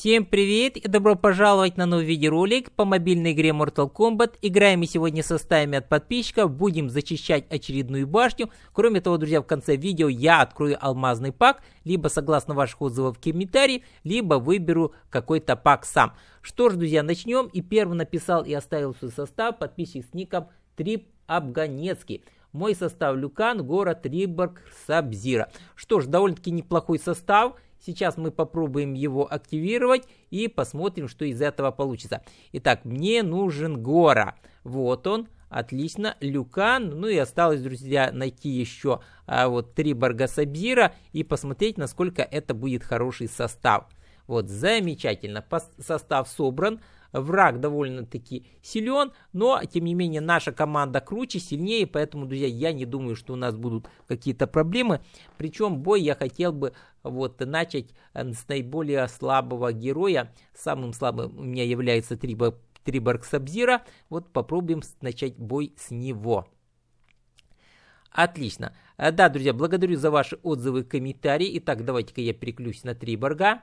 Всем привет и добро пожаловать на новый видеоролик по мобильной игре Mortal Kombat. Играем мы сегодня со стаями от подписчиков, будем зачищать очередную башню. Кроме того, друзья, в конце видео я открою алмазный пак, либо согласно ваших отзывов в комментарии, либо выберу какой-то пак сам. Что ж, друзья, начнем. И первым написал и оставил свой состав подписчик с ником Трип Афганецкий мой состав Люкан, город Риборг, Сабзира. Что ж, довольно-таки неплохой состав. Сейчас мы попробуем его активировать и посмотрим, что из этого получится. Итак, мне нужен Гора. Вот он. Отлично, Люкан, ну и осталось, друзья, найти еще а, вот три Баргасабзира и посмотреть, насколько это будет хороший состав. Вот, замечательно, Пос состав собран, враг довольно-таки силен, но, тем не менее, наша команда круче, сильнее, поэтому, друзья, я не думаю, что у нас будут какие-то проблемы. Причем бой я хотел бы вот, начать э, с наиболее слабого героя. Самым слабым у меня является Трибо, Триборг Сабзира. Вот попробуем начать бой с него. Отлично. Э, да, друзья, благодарю за ваши отзывы и комментарии. Итак, давайте-ка я переключусь на Триборга.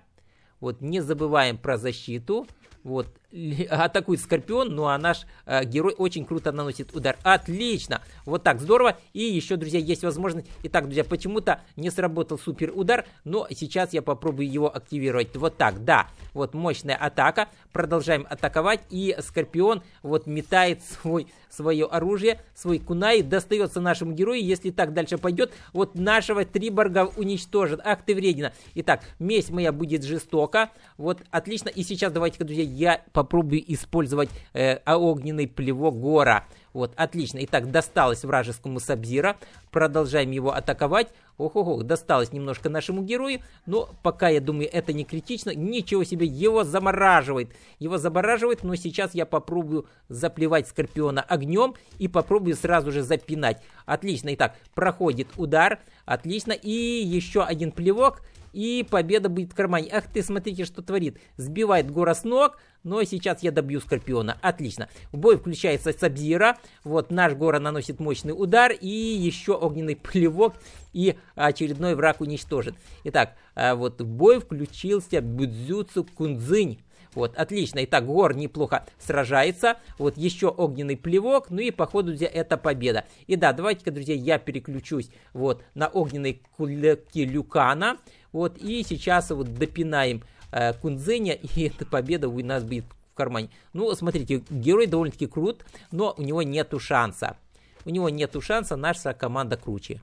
Вот, не забываем про защиту. Вот, атакует Скорпион, ну а наш э, герой очень круто наносит удар. Отлично! Вот так, здорово. И еще, друзья, есть возможность. Итак, друзья, почему-то не сработал супер удар, но сейчас я попробую его активировать. Вот так, да. Вот мощная атака. Продолжаем атаковать. И Скорпион вот метает свой, свое оружие, свой кунай. Достается нашему герою. Если так дальше пойдет, вот нашего Триборга уничтожит. Ах ты вредина. Итак, месть моя будет жестока. Вот, отлично. И сейчас давайте-ка, друзья, я попробуй использовать э, огненный плевок гора. Вот, отлично. Итак, досталось вражескому Сабзира. Продолжаем его атаковать. Ох-ох-ох, досталось немножко нашему герою. Но пока, я думаю, это не критично. Ничего себе, его замораживает. Его замораживает, но сейчас я попробую заплевать Скорпиона огнем. И попробую сразу же запинать. Отлично. Итак, проходит удар. Отлично. И еще один плевок. И победа будет в кармане. Ах ты, смотрите, что творит. Сбивает гора с ног. Но сейчас я добью Скорпиона. Отлично. В бой включается Сабзира. Вот, наш город наносит мощный удар и еще огненный плевок и очередной враг уничтожен. Итак, а, вот в бой включился Будзюцу Кунзынь. Вот, отлично. Итак, Гор неплохо сражается. Вот еще огненный плевок. Ну и, походу, друзья, это победа. И да, давайте-ка, друзья, я переключусь вот на огненные кулаки Люкана. Вот, и сейчас вот допинаем э, Кунзеня, и эта победа у нас будет кармане. Ну, смотрите, герой довольно-таки крут, но у него нету шанса. У него нету шанса, наша команда круче.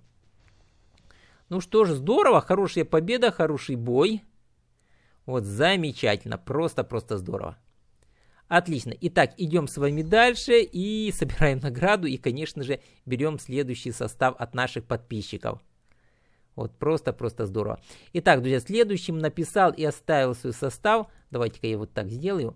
Ну что ж, здорово, хорошая победа, хороший бой. Вот замечательно, просто-просто здорово. Отлично. Итак, идем с вами дальше и собираем награду. И, конечно же, берем следующий состав от наших подписчиков. Вот просто-просто здорово. Итак, друзья, следующим написал и оставил свой состав. Давайте-ка я вот так сделаю.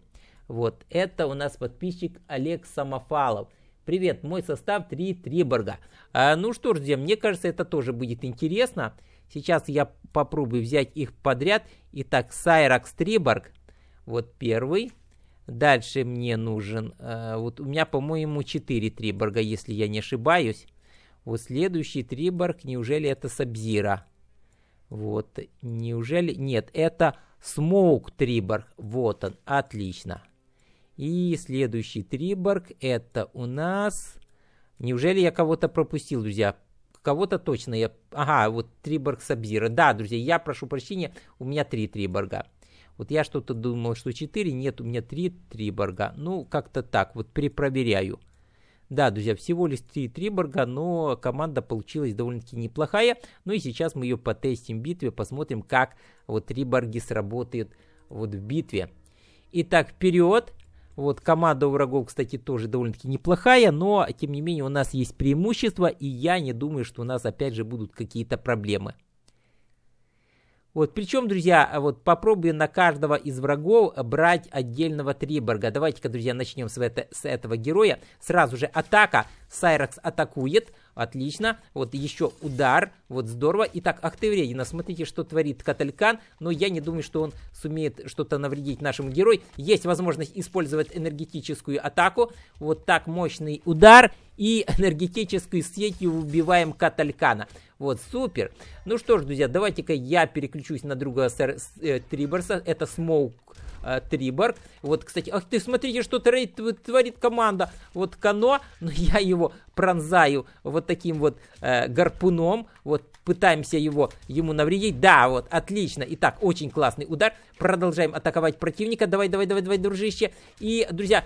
Вот это у нас подписчик Олег Самофалов. Привет, мой состав 3 Триборга. А, ну что ж, друзья, мне кажется, это тоже будет интересно. Сейчас я попробую взять их подряд. Итак, Сайракс Триборг. Вот первый. Дальше мне нужен... Э, вот у меня, по-моему, 4 Триборга, если я не ошибаюсь. Вот следующий Триборг, неужели это Сабзира? Вот, неужели... Нет, это Смоук Триборг. Вот он, отлично. И следующий триборг это у нас... Неужели я кого-то пропустил, друзья? Кого-то точно я... Ага, вот триборг Сабзира. Да, друзья, я прошу прощения, у меня три триборга. Вот я что-то думал, что четыре, нет, у меня три триборга. Ну, как-то так, вот перепроверяю. Да, друзья, всего лишь три триборга, но команда получилась довольно-таки неплохая. Ну и сейчас мы ее потестим в битве, посмотрим, как вот триборги сработают вот в битве. Итак, вперед! Вот команда у врагов, кстати, тоже довольно-таки неплохая, но, тем не менее, у нас есть преимущество, и я не думаю, что у нас опять же будут какие-то проблемы. Вот, причем, друзья, вот попробую на каждого из врагов брать отдельного триборга. Давайте-ка, друзья, начнем с, это, с этого героя. Сразу же атака. Сайрекс атакует. Отлично. Вот еще удар. Вот здорово. Итак, Ахтевредина. Смотрите, что творит Каталькан. Но я не думаю, что он сумеет что-то навредить нашему герою. Есть возможность использовать энергетическую атаку. Вот так мощный удар. И энергетической сетью убиваем Каталькана. Вот, супер. Ну что ж, друзья, давайте-ка я переключусь на другого сэр, э, Триберса. Это Смоук э, Трибор. Вот, кстати, ах ты, смотрите, что трейд творит команда. Вот Кано, но ну, я его пронзаю вот таким вот э, гарпуном. Вот пытаемся его, ему навредить. Да, вот, отлично. Итак, очень классный удар. Продолжаем атаковать противника. Давай, давай, давай, давай, дружище. И, друзья,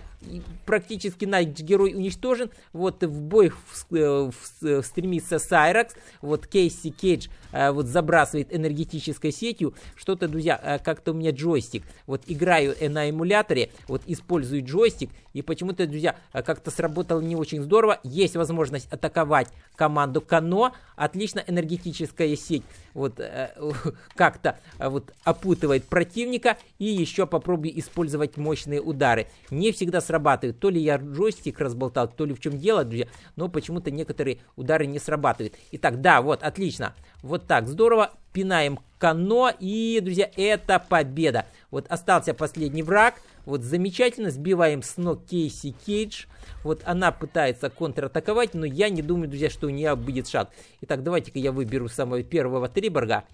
практически наш герой уничтожен. Вот в бой в, э, в, в, э, стремится Сайракс. Вот Кейси Кейдж э, вот забрасывает энергетической сетью. Что-то, друзья, как-то у меня джойстик. Вот играю на эмуляторе, вот использую джойстик. И почему-то, друзья, как-то сработало не очень здорово. Есть возможность атаковать команду Кано. Отлично, энергетически психическая сеть вот э, как-то э, вот опутывает противника и еще попробуй использовать мощные удары. Не всегда срабатывает. То ли я джойстик разболтал, то ли в чем дело, друзья, но почему-то некоторые удары не срабатывают. Итак, да, вот, отлично. Вот так, здорово. Пинаем Кано и, друзья, это победа. Вот остался последний враг – вот замечательно, сбиваем с ног Кейси Кейдж. Вот она пытается контратаковать, но я не думаю, друзья, что у нее будет шаг. Итак, давайте-ка я выберу самого первого Триборга.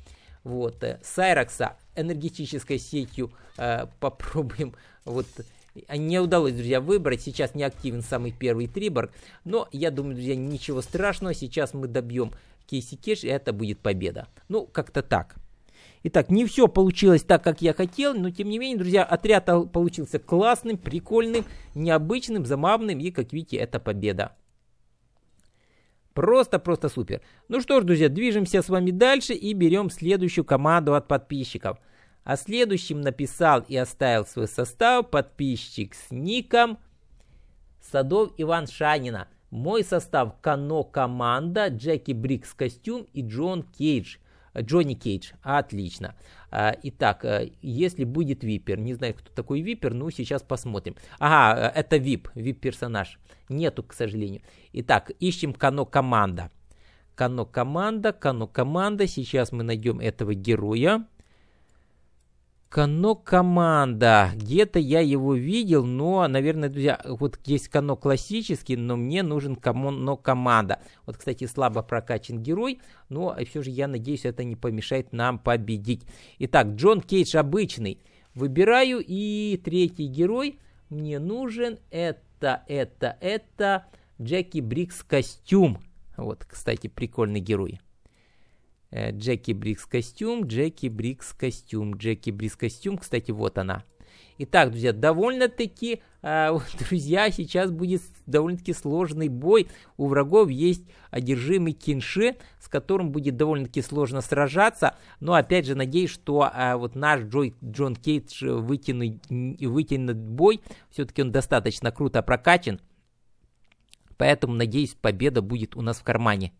Вот, э, Сайрокса энергетической сетью э, попробуем. Вот, э, не удалось, друзья, выбрать. Сейчас не активен самый первый Триборг. Но я думаю, друзья, ничего страшного. Сейчас мы добьем Кейси Кейдж, и это будет победа. Ну, как-то так. Итак, не все получилось так, как я хотел, но тем не менее, друзья, отряд получился классным, прикольным, необычным, забавным и, как видите, это победа. Просто-просто супер. Ну что ж, друзья, движемся с вами дальше и берем следующую команду от подписчиков. А следующим написал и оставил свой состав подписчик с ником Садов Иван Шанина. Мой состав Кано Команда, Джеки Брикс Костюм и Джон Кейдж – Джонни Кейдж, отлично. А, итак, э, если будет Випер, не знаю, кто такой Випер, ну сейчас посмотрим. Ага, э, это Вип, Вип-персонаж. Нету, к сожалению. Итак, ищем Кано Команда. Кано Команда, Кано Команда. Сейчас мы найдем этого героя. Кано команда. Где-то я его видел, но, наверное, друзья, вот есть Кано классический, но мне нужен Кано команда. Вот, кстати, слабо прокачан герой, но все же я надеюсь, это не помешает нам победить. Итак, Джон Кейдж обычный. Выбираю и третий герой мне нужен. Это, это, это Джеки Брикс костюм. Вот, кстати, прикольный герой. Э, Джеки Брикс костюм, Джеки Брикс костюм, Джеки Брикс костюм, кстати, вот она. Итак, друзья, довольно-таки, э, друзья, сейчас будет довольно-таки сложный бой. У врагов есть одержимый кинши, с которым будет довольно-таки сложно сражаться. Но опять же, надеюсь, что э, вот наш Джой, Джон Кейдж вытянет, вытянет бой. Все-таки он достаточно круто прокачан. Поэтому, надеюсь, победа будет у нас в кармане.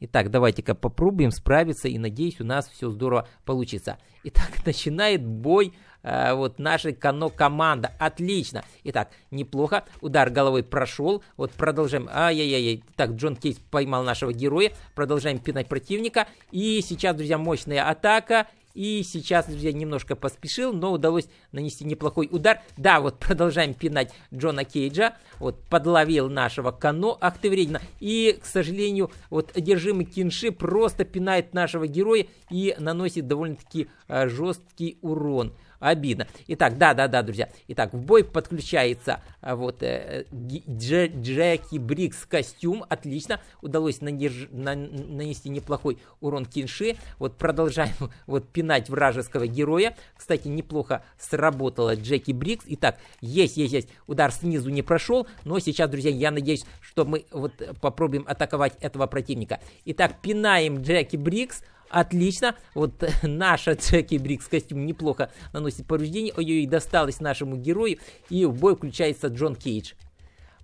Итак, давайте-ка попробуем справиться и надеюсь у нас все здорово получится. Итак, начинает бой э, вот наша Кано команда. Отлично. Итак, неплохо. Удар головой прошел. Вот продолжаем. Ай-яй-яй. Так, Джон Кейс поймал нашего героя. Продолжаем пинать противника. И сейчас, друзья, мощная атака. И сейчас, друзья, немножко поспешил, но удалось нанести неплохой удар. Да, вот продолжаем пинать Джона Кейджа. Вот подловил нашего Кано. Ах ты вредина. И, к сожалению, вот одержимый Кинши просто пинает нашего героя и наносит довольно-таки э, жесткий урон обидно. Итак, да-да-да, друзья. Итак, в бой подключается а, вот э, Дж, Джеки Брикс костюм. Отлично. Удалось нанеж, на, нанести неплохой урон Кинши. Вот продолжаем вот пинать вражеского героя. Кстати, неплохо сработала Джеки Брикс. Итак, есть, есть, есть. Удар снизу не прошел, но сейчас, друзья, я надеюсь, что мы вот попробуем атаковать этого противника. Итак, пинаем Джеки Брикс. Отлично. Вот наша Джеки Брикс костюм неплохо наносит повреждения. Ой-ой, досталось нашему герою. И в бой включается Джон Кейдж.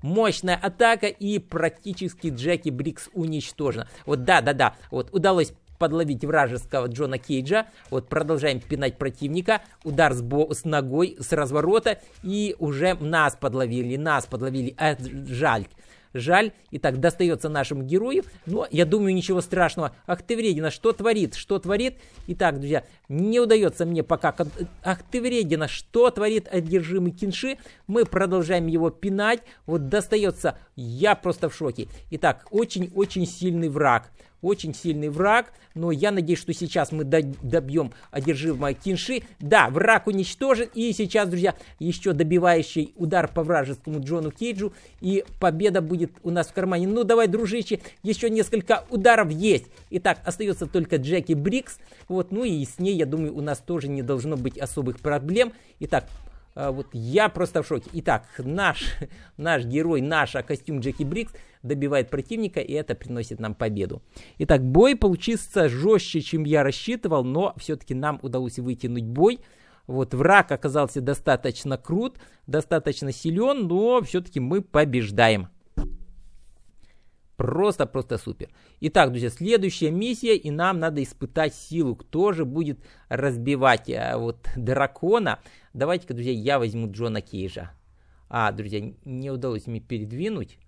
Мощная атака и практически Джеки Брикс уничтожена. Вот да-да-да, вот удалось подловить вражеского Джона Кейджа. Вот продолжаем пинать противника. Удар с, бо- с ногой, с разворота. И уже нас подловили, нас подловили. А, жаль. Жаль, и так достается нашему герою, но я думаю, ничего страшного. Ах ты вредина, что творит, что творит? Итак, друзья, не удается мне пока... Ах ты вредина, что творит одержимый кинши? Мы продолжаем его пинать, вот достается, я просто в шоке. Итак, очень-очень сильный враг. Очень сильный враг, но я надеюсь, что сейчас мы добьем одержимого Кинши. Да, враг уничтожен, и сейчас, друзья, еще добивающий удар по вражескому Джону Кейджу, и победа будет у нас в кармане. Ну, давай, дружище, еще несколько ударов есть. Итак, остается только Джеки Брикс, вот, ну и с ней, я думаю, у нас тоже не должно быть особых проблем. Итак, а, вот я просто в шоке. Итак, наш, наш герой, наш а, костюм Джеки Брикс добивает противника, и это приносит нам победу. Итак, бой получился жестче, чем я рассчитывал, но все-таки нам удалось вытянуть бой. Вот враг оказался достаточно крут, достаточно силен, но все-таки мы побеждаем. Просто-просто супер. Итак, друзья, следующая миссия, и нам надо испытать силу. Кто же будет разбивать а, вот дракона? Давайте-ка, друзья, я возьму Джона Кейжа. А, друзья, не удалось мне передвинуть.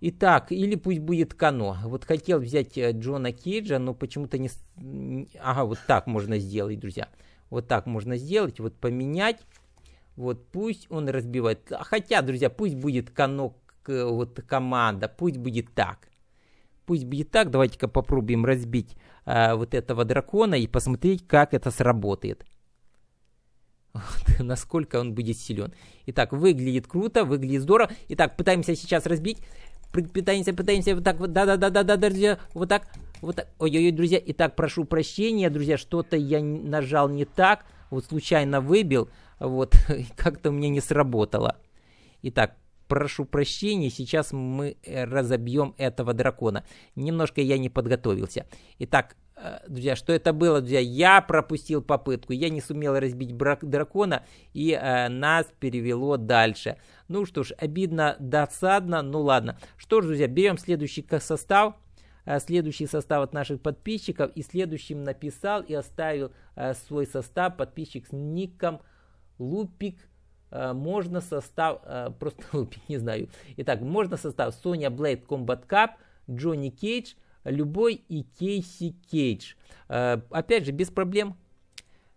Итак, или пусть будет Кано. Вот хотел взять э, Джона Кейджа, но почему-то не... Ага, вот так можно сделать, друзья. Вот так можно сделать, вот поменять. Вот пусть он разбивает. Хотя, друзья, пусть будет Кано Э, вот команда, пусть будет так. Пусть будет так, давайте-ка попробуем разбить э, вот этого дракона и посмотреть, как это сработает. Вот, насколько он будет силен. Итак, выглядит круто, выглядит здорово. Итак, пытаемся сейчас разбить. Пытаемся, пытаемся вот так вот, да-да-да-да-да, друзья, вот так, вот так. Ой-ой-ой, друзья, итак, прошу прощения, друзья, что-то я нажал не так, вот случайно выбил, вот, как-то мне не сработало. Итак, прошу прощения, сейчас мы э, разобьем этого дракона. Немножко я не подготовился. Итак, э, друзья, что это было, друзья? Я пропустил попытку, я не сумел разбить дракона, и э, нас перевело дальше. Ну что ж, обидно, досадно, ну ладно. Что ж, друзья, берем следующий состав, э, следующий состав от наших подписчиков, и следующим написал и оставил э, свой состав подписчик с ником Лупик Э, можно состав, э, просто не знаю. Итак, можно состав Sonya Blade Combat Cup, Джонни Кейдж, любой и Кейси Кейдж. Э, опять же, без проблем.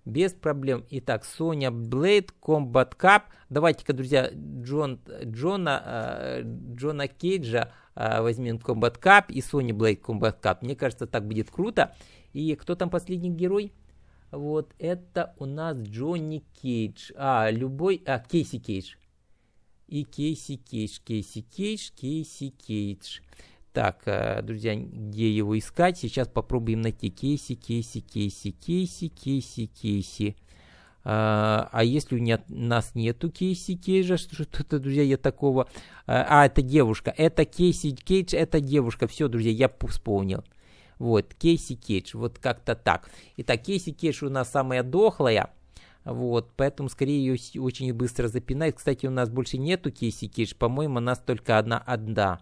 Без проблем. Итак, Соня Блейд, Комбат Кап Давайте-ка, друзья, Джон, Джона, Джона Кейджа возьмем Комбат Кап и Соня Блейд Комбат Кап Мне кажется, так будет круто. И кто там последний герой? Вот это у нас Джонни Кейдж. А, любой... А, Кейси Кейдж. И Кейси Кейдж, Кейси Кейдж, Кейси Кейдж. Так, э, друзья, где его искать? Сейчас попробуем найти Кейси, Кейси, Кейси, Кейси, Кейси, Кейси. А, а если у нас нету Кейси Кейджа, что-то, друзья, я такого... Э, а, это девушка. Это Кейси Кейдж, это девушка. Все, друзья, я вспомнил. Вот, Кейси Кейдж, вот как-то так. Итак, Кейси Кейдж у нас самая дохлая. Вот, поэтому скорее ее очень быстро запинает. Кстати, у нас больше нету Кейси Кейдж, по-моему, у нас только одна одна.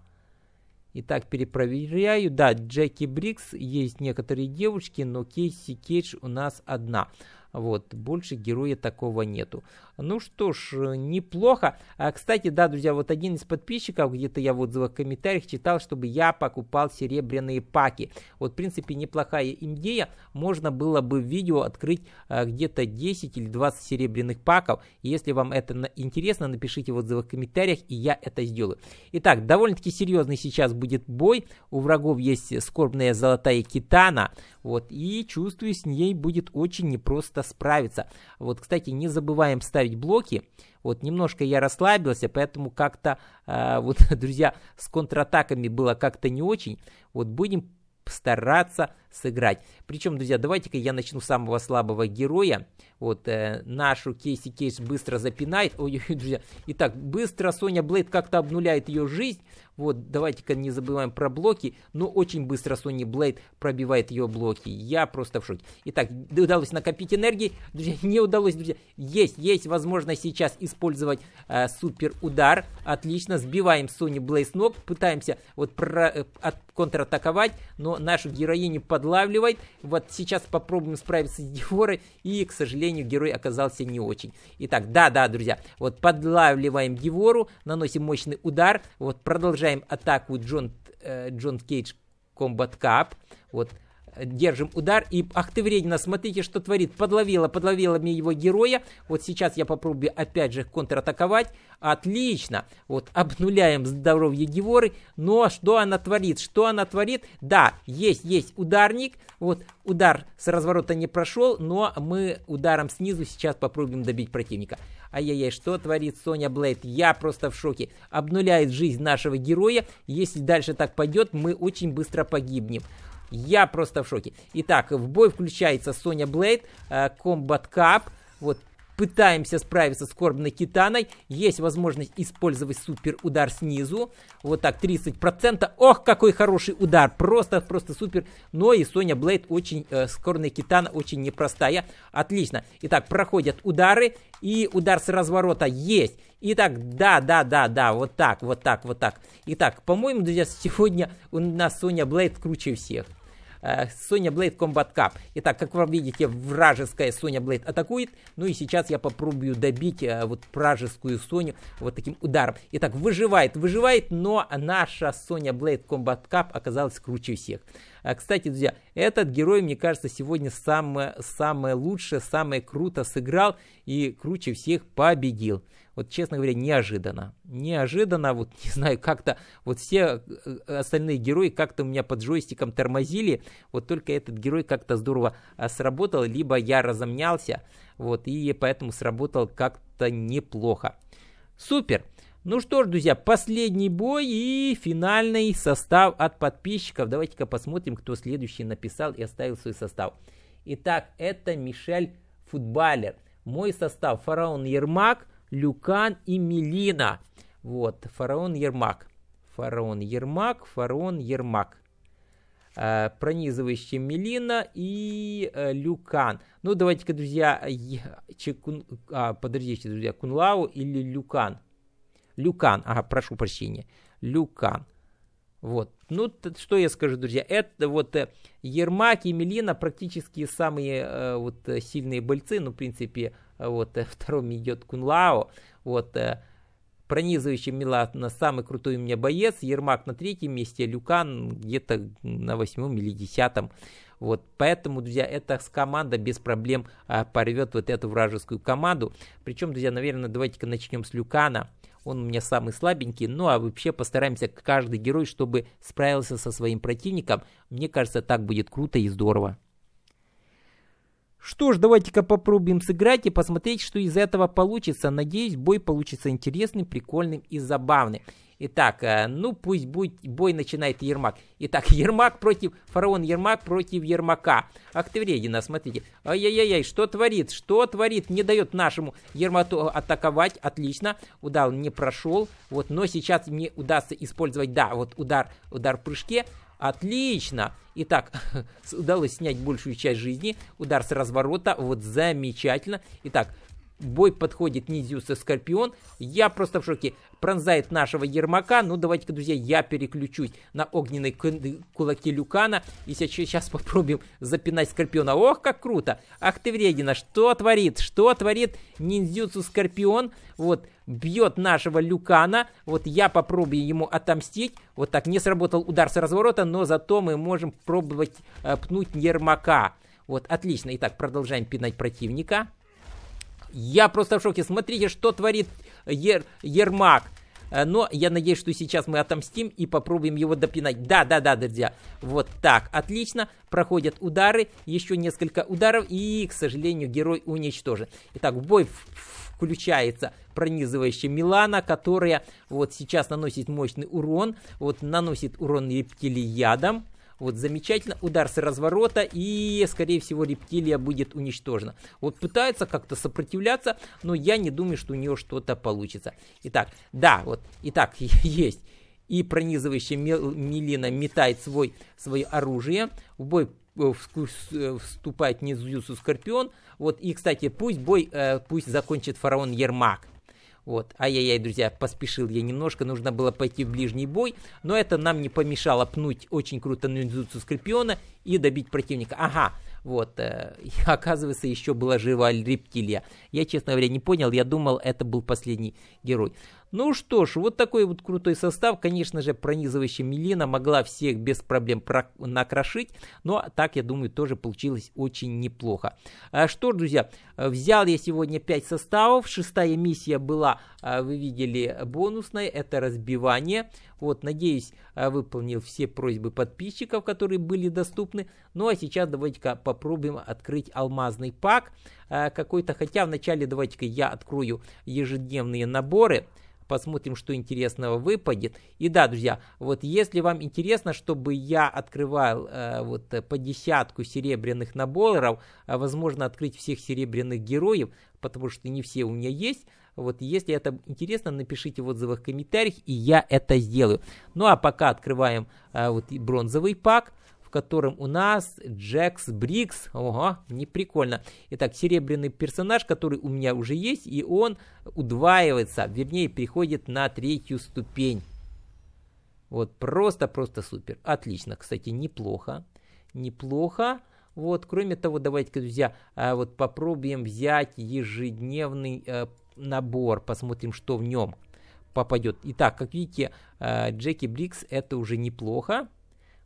Итак, перепроверяю. Да, Джеки Брикс, есть некоторые девушки, но Кейси Кейдж у нас одна. Вот, больше героя такого нету. Ну что ж, э, неплохо. А, кстати, да, друзья, вот один из подписчиков, где-то я в отзывах, комментариях читал, чтобы я покупал серебряные паки. Вот, в принципе, неплохая идея. Можно было бы в видео открыть а, где-то 10 или 20 серебряных паков. Если вам это интересно, напишите в отзывах, комментариях, и я это сделаю. Итак, довольно-таки серьезный сейчас будет бой. У врагов есть скорбная золотая китана. Вот, и чувствую, с ней будет очень непросто справиться. Вот, кстати, не забываем ставить блоки. Вот немножко я расслабился, поэтому как-то, э, вот, друзья, с контратаками было как-то не очень. Вот будем стараться сыграть. Причем, друзья, давайте-ка я начну с самого слабого героя. Вот э, нашу Кейси Кейс быстро запинает. Ой, друзья. Итак, быстро Соня Блейд как-то обнуляет ее жизнь. Вот, давайте-ка не забываем про блоки. Но очень быстро Соня Блейд пробивает ее блоки. Я просто в шоке. Итак, удалось накопить энергии. Друзья, не удалось, друзья. Есть, есть возможность сейчас использовать э, супер удар. Отлично, сбиваем Сони Блейд с ног. Пытаемся вот про, э, от, контратаковать, но нашу героиню под подлавливает. Вот сейчас попробуем справиться с Диорой. И, к сожалению, герой оказался не очень. Итак, да-да, друзья. Вот подлавливаем Диору, наносим мощный удар. Вот продолжаем атаку Джон, э, Джон Кейдж Комбат Кап. Вот держим удар. И Ахтевредина, смотрите, что творит. Подловила, подловила мне его героя. Вот сейчас я попробую опять же контратаковать. Отлично. Вот обнуляем здоровье Геворы. Но что она творит? Что она творит? Да, есть, есть ударник. Вот удар с разворота не прошел, но мы ударом снизу сейчас попробуем добить противника. Ай-яй-яй, что творит Соня Блейд? Я просто в шоке. Обнуляет жизнь нашего героя. Если дальше так пойдет, мы очень быстро погибнем. Я просто в шоке. Итак, в бой включается Соня Блейд, Комбат Кап. Вот пытаемся справиться с Корбной Китаной. Есть возможность использовать супер удар снизу. Вот так, 30%. Ох, какой хороший удар. Просто, просто супер. Но и Соня Блейд очень, э, с Китана очень непростая. Отлично. Итак, проходят удары. И удар с разворота есть. Итак, да, да, да, да, вот так, вот так, вот так. Итак, по-моему, друзья, сегодня у нас Соня Блейд круче всех. Соня Блейд Комбат Кап. Итак, как вы видите, вражеская Соня Блейд атакует. Ну и сейчас я попробую добить э, вот вражескую Соню вот таким ударом. Итак, выживает, выживает, но наша Соня Блейд Комбат Кап оказалась круче всех. А, кстати, друзья, этот герой, мне кажется, сегодня самое, самое лучшее, самое круто сыграл и круче всех победил. Вот, честно говоря, неожиданно. Неожиданно, вот не знаю, как-то вот все э, э, остальные герои как-то у меня под джойстиком тормозили, вот только этот герой как-то здорово а, сработал, либо я разомнялся, вот, и поэтому сработал как-то неплохо. Супер! Ну что ж, друзья, последний бой и финальный состав от подписчиков. Давайте-ка посмотрим, кто следующий написал и оставил свой состав. Итак, это Мишель Футбалер. Мой состав Фараон Ермак, Люкан и Милина. Вот, Фараон Ермак. Фараон Ермак, Фараон Ермак. Э, пронизывающий Мелина и э, Люкан. Ну, давайте-ка, друзья, я, чекун, а, подождите, друзья, Кунлау или Люкан. Люкан, ага, прошу прощения, Люкан. Вот. Ну, что я скажу, друзья, это вот э, Ермак и Мелина практически самые э, вот э, сильные бойцы, ну, в принципе, вот втором идет Кунлао, вот пронизывающий Милана самый крутой у меня боец, Ермак на третьем месте, Люкан где-то на восьмом или десятом. Вот, поэтому, друзья, эта команда без проблем а, порвет вот эту вражескую команду. Причем, друзья, наверное, давайте-ка начнем с Люкана он у меня самый слабенький, ну а вообще постараемся каждый герой, чтобы справился со своим противником, мне кажется, так будет круто и здорово. Что ж, давайте-ка попробуем сыграть и посмотреть, что из этого получится. Надеюсь, бой получится интересным, прикольным и забавным. Итак, э, ну пусть будет, бой начинает Ермак. Итак, Ермак против, фараон Ермак против Ермака. Актевредина, смотрите. Ай-яй-яй, что творит, что творит, не дает нашему Ермату атаковать, отлично. Удар не прошел, вот, но сейчас мне удастся использовать, да, вот удар, удар в прыжке. Отлично. Итак, удалось снять большую часть жизни. Удар с разворота. Вот замечательно. Итак, бой подходит Низиуса Скорпион. Я просто в шоке. Пронзает нашего Ермака. Ну, давайте-ка, друзья, я переключусь на огненные кулаки Люкана. И сейчас попробуем запинать Скорпиона. Ох, как круто! Ах ты вредина! Что творит? Что творит Ниндзюцу Скорпион? Вот, бьет нашего Люкана. Вот я попробую ему отомстить. Вот так не сработал удар с разворота, но зато мы можем пробовать э, пнуть Ермака. Вот, отлично. Итак, продолжаем пинать противника. Я просто в шоке. Смотрите, что творит Ер... Ермак. Э, но я надеюсь, что сейчас мы отомстим и попробуем его допинать. Да, да, да, друзья. Вот так, отлично. Проходят удары, еще несколько ударов. И, к сожалению, герой уничтожен. Итак, в бой включается пронизывающая Милана, которая вот сейчас наносит мощный урон. Вот наносит урон рептилиядом. Вот замечательно, удар с разворота и, скорее всего, рептилия будет уничтожена. Вот пытается как-то сопротивляться, но я не думаю, что у нее что-то получится. Итак, да, вот, итак, есть. И пронизывающая мелина метает свой, свое оружие. В бой э, э, вступает Низюсу Скорпион. Вот, и, кстати, пусть бой, э, пусть закончит фараон Ермак. Вот. Ай-яй-яй, друзья, поспешил я немножко, нужно было пойти в ближний бой, но это нам не помешало пнуть очень круто ниндзюцу Скорпиона и добить противника. Ага, вот, э, оказывается, еще была жива рептилия. Я, честно говоря, не понял, я думал, это был последний герой. Ну что ж, вот такой вот крутой состав, конечно же, пронизывающая Милина могла всех без проблем накрошить, но так, я думаю, тоже получилось очень неплохо. А что ж, друзья, взял я сегодня 5 составов, шестая миссия была, а, вы видели, бонусной, это разбивание. Вот, надеюсь, а, выполнил все просьбы подписчиков, которые были доступны. Ну а сейчас давайте-ка попробуем открыть алмазный пак какой-то, хотя вначале давайте-ка я открою ежедневные наборы посмотрим, что интересного выпадет. И да, друзья, вот если вам интересно, чтобы я открывал э, вот э, по десятку серебряных наборов, э, возможно, открыть всех серебряных героев, потому что не все у меня есть. Вот если это интересно, напишите в отзывах, комментариях, и я это сделаю. Ну а пока открываем э, вот бронзовый пак котором у нас Джекс Брикс. Ого, не прикольно. Итак, серебряный персонаж, который у меня уже есть, и он удваивается, вернее, приходит на третью ступень. Вот, просто-просто супер. Отлично, кстати, неплохо. Неплохо. Вот, кроме того, давайте-ка, друзья, а, вот попробуем взять ежедневный э, набор, посмотрим, что в нем попадет. Итак, как видите, а, Джеки Брикс это уже неплохо.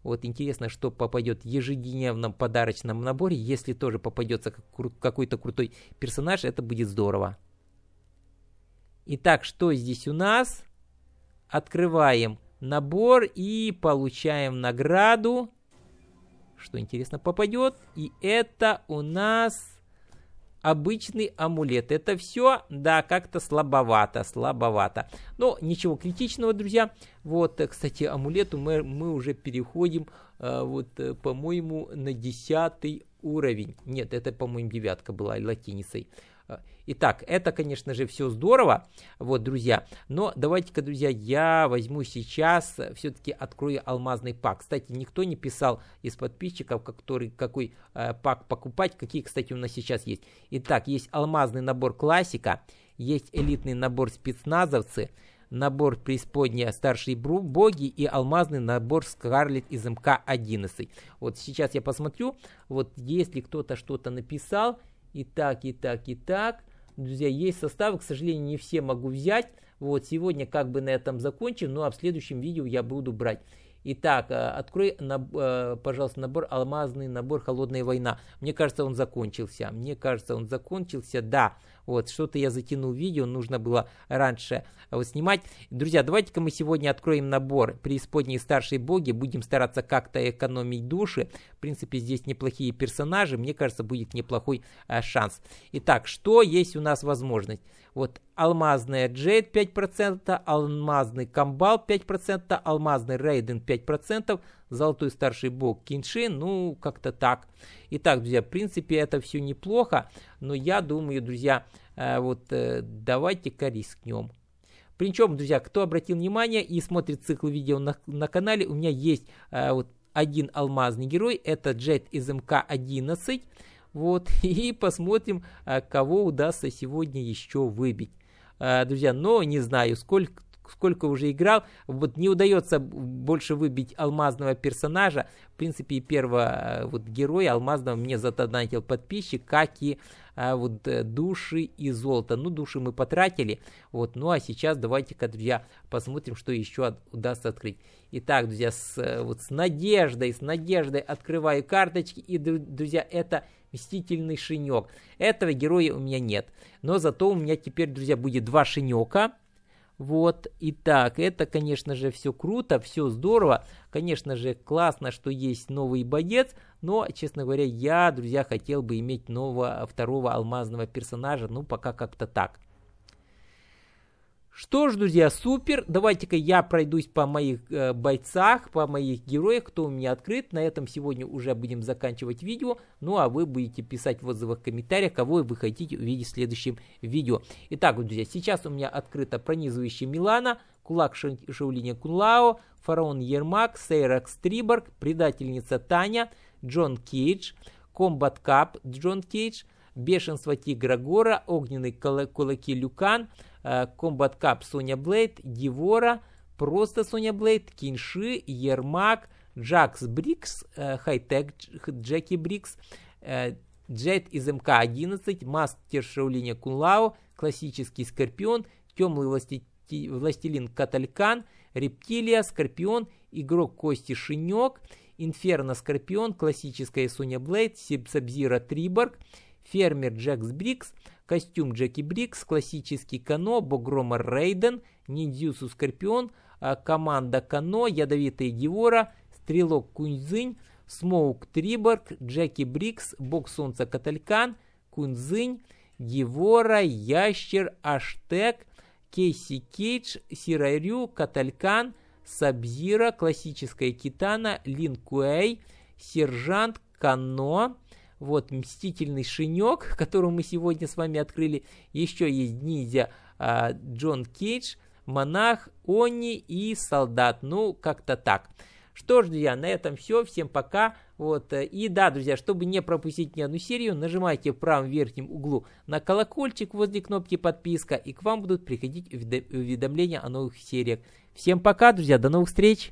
Вот интересно, что попадет в ежедневном подарочном наборе. Если тоже попадется какой-то крутой персонаж, это будет здорово. Итак, что здесь у нас? Открываем набор и получаем награду. Что интересно попадет. И это у нас обычный амулет. Это все, да, как-то слабовато, слабовато. Но ничего критичного, друзья. Вот, кстати, амулету мы, мы уже переходим, э, вот, э, по-моему, на десятый уровень. Нет, это, по-моему, девятка была латиницей. Итак, это, конечно же, все здорово, вот, друзья, но давайте-ка, друзья, я возьму сейчас, э, все-таки открою алмазный пак. Кстати, никто не писал из подписчиков, который, какой э, пак покупать, какие, кстати, у нас сейчас есть. Итак, есть алмазный набор классика, есть элитный набор спецназовцы, набор преисподняя старшие боги и алмазный набор Скарлет из МК-11. Вот сейчас я посмотрю, вот если кто-то что-то написал, и так, и так, и так. Друзья, есть составы, к сожалению, не все могу взять. Вот сегодня как бы на этом закончим, но ну, а в следующем видео я буду брать. Итак, э, открой, э, пожалуйста, набор «Алмазный набор. Холодная война». Мне кажется, он закончился. Мне кажется, он закончился. Да, вот, что-то я затянул видео, нужно было раньше э, вот, снимать. Друзья, давайте-ка мы сегодня откроем набор преисподние старшие боги, будем стараться как-то экономить души. В принципе, здесь неплохие персонажи, мне кажется, будет неплохой э, шанс. Итак, что есть у нас возможность? Вот алмазная Джейд 5%, алмазный Камбал 5%, алмазный Рейден 5%, золотой старший бог Кинши, ну, как-то так. Итак, друзья, в принципе, это все неплохо, но я думаю, друзья, э, вот э, давайте-ка рискнем. Причем, друзья, кто обратил внимание и смотрит цикл видео на, на канале, у меня есть э, вот один алмазный герой, это Джет из МК-11. Вот, и посмотрим, а, кого удастся сегодня еще выбить. А, друзья, но не знаю, сколько, сколько уже играл. Вот не удается больше выбить алмазного персонажа. В принципе, и первого а, вот, героя алмазного мне затонатил подписчик, как и а, вот э, души и золото. Ну, души мы потратили. Вот, ну а сейчас давайте-ка, друзья, посмотрим, что еще от, удастся открыть. Итак, друзья, с, э, вот с надеждой, с надеждой открываю карточки. И, друзья, это Мстительный шинек. Этого героя у меня нет. Но зато у меня теперь, друзья, будет два шинека. Вот, и так, это, конечно же, все круто, все здорово. Конечно же, классно, что есть новый боец, но, честно говоря, я, друзья, хотел бы иметь нового, второго алмазного персонажа, ну, пока как-то так. Что ж, друзья, супер. Давайте-ка я пройдусь по моих э, бойцах, по моих героях, кто у меня открыт. На этом сегодня уже будем заканчивать видео. Ну а вы будете писать в отзывах, комментариях, кого вы хотите увидеть в следующем видео. Итак, друзья, сейчас у меня открыто пронизывающий Милана, кулак Шаулиня Кунлао, фараон Ермак, Сейрак Стриборг, предательница Таня, Джон Кейдж, Комбат Кап Джон Кейдж, Бешенство Тигра Гора, Огненный кулаки Люкан – Э, Combat Cup Соня Блейд, Дивора, просто Соня Блейд, Кинши, Ермак, Джакс Брикс, Хайтек Джеки Брикс, Джет э, из МК-11, Мастер Шаулиня Кунлао, Классический Скорпион, Темный власти... Властелин Каталькан, Рептилия, Скорпион, Игрок Кости Шинек, Инферно Скорпион, Классическая Соня Блейд, Сибсабзира Триборг, Фермер Джекс Брикс, костюм Джеки Брикс, классический Кано, Богрома Рейден, Ниндзюсу Скорпион, а, команда Кано, Ядовитая Гевора, Стрелок Куньзынь, Смоук Триборг, Джеки Брикс, Бог Солнца Каталькан, Кунзынь, Гевора, Ящер, Аштек, Кейси Кейдж, Сирарю, Каталькан, Сабзира, Классическая Китана, Лин Куэй, Сержант, Кано, вот мстительный шинек, который мы сегодня с вами открыли. Еще есть ниндзя а, Джон Кейдж, монах Они и солдат. Ну, как-то так. Что ж, друзья, на этом все. Всем пока. Вот. Э, и да, друзья, чтобы не пропустить ни одну серию, нажимайте в правом верхнем углу на колокольчик возле кнопки подписка, и к вам будут приходить уведомления о новых сериях. Всем пока, друзья, до новых встреч!